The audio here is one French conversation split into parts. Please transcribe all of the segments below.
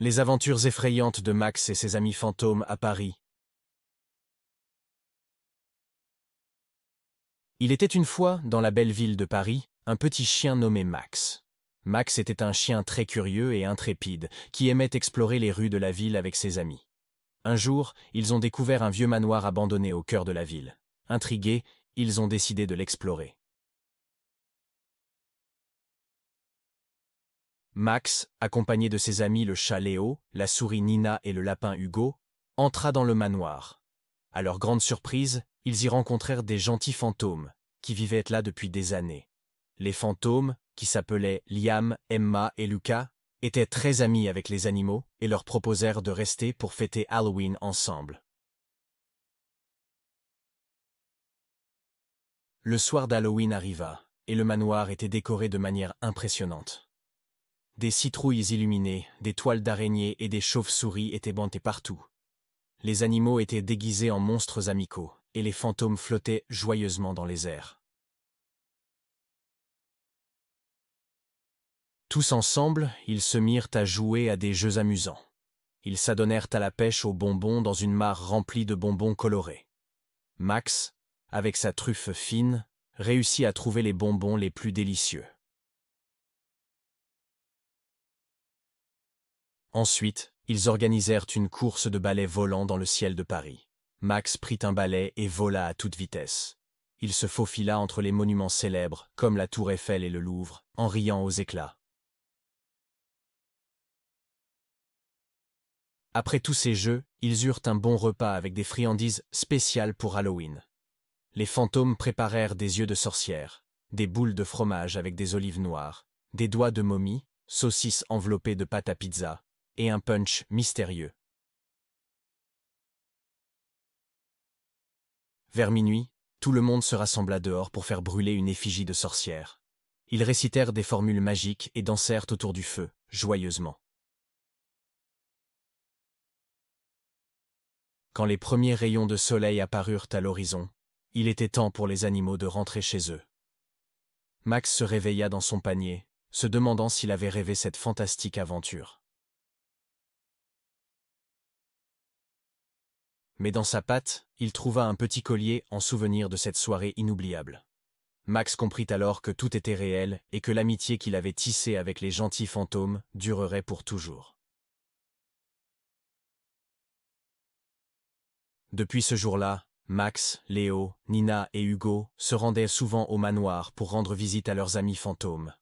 Les aventures effrayantes de Max et ses amis fantômes à Paris. Il était une fois, dans la belle ville de Paris, un petit chien nommé Max. Max était un chien très curieux et intrépide, qui aimait explorer les rues de la ville avec ses amis. Un jour, ils ont découvert un vieux manoir abandonné au cœur de la ville. Intrigués, ils ont décidé de l'explorer. Max, accompagné de ses amis le chat Léo, la souris Nina et le lapin Hugo, entra dans le manoir. À leur grande surprise, ils y rencontrèrent des gentils fantômes, qui vivaient là depuis des années. Les fantômes, qui s'appelaient Liam, Emma et Lucas, étaient très amis avec les animaux et leur proposèrent de rester pour fêter Halloween ensemble. Le soir d'Halloween arriva, et le manoir était décoré de manière impressionnante. Des citrouilles illuminées, des toiles d'araignées et des chauves-souris étaient bantées partout. Les animaux étaient déguisés en monstres amicaux, et les fantômes flottaient joyeusement dans les airs. Tous ensemble, ils se mirent à jouer à des jeux amusants. Ils s'adonnèrent à la pêche aux bonbons dans une mare remplie de bonbons colorés. Max, avec sa truffe fine, réussit à trouver les bonbons les plus délicieux. Ensuite, ils organisèrent une course de balais volant dans le ciel de Paris. Max prit un balai et vola à toute vitesse. Il se faufila entre les monuments célèbres, comme la Tour Eiffel et le Louvre, en riant aux éclats. Après tous ces jeux, ils eurent un bon repas avec des friandises spéciales pour Halloween. Les fantômes préparèrent des yeux de sorcière, des boules de fromage avec des olives noires, des doigts de momie, saucisses enveloppées de pâte à pizza, et un punch mystérieux. Vers minuit, tout le monde se rassembla dehors pour faire brûler une effigie de sorcière. Ils récitèrent des formules magiques et dansèrent autour du feu, joyeusement. Quand les premiers rayons de soleil apparurent à l'horizon, il était temps pour les animaux de rentrer chez eux. Max se réveilla dans son panier, se demandant s'il avait rêvé cette fantastique aventure. mais dans sa patte, il trouva un petit collier en souvenir de cette soirée inoubliable. Max comprit alors que tout était réel et que l'amitié qu'il avait tissée avec les gentils fantômes durerait pour toujours. Depuis ce jour-là, Max, Léo, Nina et Hugo se rendaient souvent au manoir pour rendre visite à leurs amis fantômes.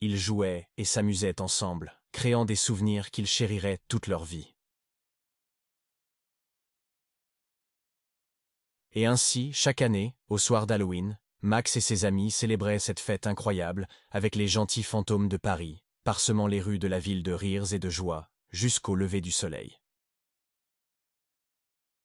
Ils jouaient et s'amusaient ensemble, créant des souvenirs qu'ils chériraient toute leur vie. Et ainsi, chaque année, au soir d'Halloween, Max et ses amis célébraient cette fête incroyable avec les gentils fantômes de Paris, parsemant les rues de la ville de rires et de joie, jusqu'au lever du soleil.